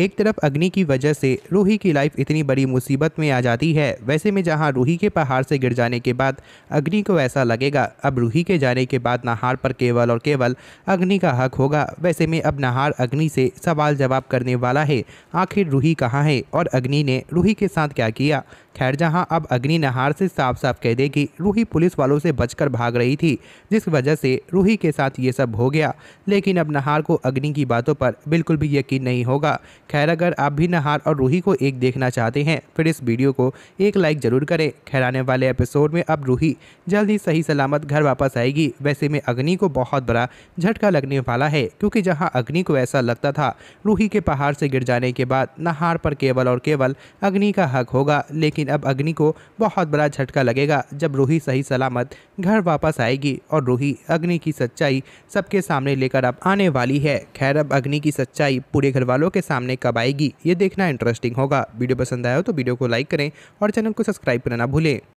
एक तरफ अग्नि की वजह से रूही की लाइफ इतनी बड़ी मुसीबत में आ जाती है वैसे में जहाँ रूही के पहाड़ से गिर जाने के बाद अग्नि को ऐसा लगेगा अब रूही के जाने के बाद नहार पर केवल और केवल अग्नि का हक होगा वैसे में अब नहार अग्नि से सवाल जवाब करने वाला है आखिर रूही कहाँ है और अग्नि ने रूही के साथ क्या किया खैर जहाँ अब अग्नि नहार से साफ साफ कह देगी रूही पुलिस वालों से बचकर भाग रही थी जिस वजह से रूही के साथ ये सब हो गया लेकिन अब नहार को अग्नि की बातों पर बिल्कुल भी यकीन नहीं होगा खैर अगर आप भी नहार और रूही को एक देखना चाहते हैं फिर इस वीडियो को एक लाइक ज़रूर करें खैर आने वाले एपिसोड में अब रूही जल्द ही सही सलामत घर वापस आएगी वैसे में अग्नि को बहुत बड़ा झटका लगने वाला है क्योंकि जहाँ अग्नि को ऐसा लगता था रूही के पहाड़ से गिर जाने के बाद नहार पर केवल और केवल अग्नि का हक होगा लेकिन अब अग्नि को बहुत बड़ा झटका लगेगा जब रूही सही सलामत घर वापस आएगी और रूही अग्नि की सच्चाई सबके सामने लेकर अब आने वाली है खैर अब अग्नि की सच्चाई पूरे घर वालों के सामने कब आएगी ये देखना इंटरेस्टिंग होगा वीडियो पसंद आया हो तो वीडियो को लाइक करें और चैनल को सब्सक्राइब करना ना भूलें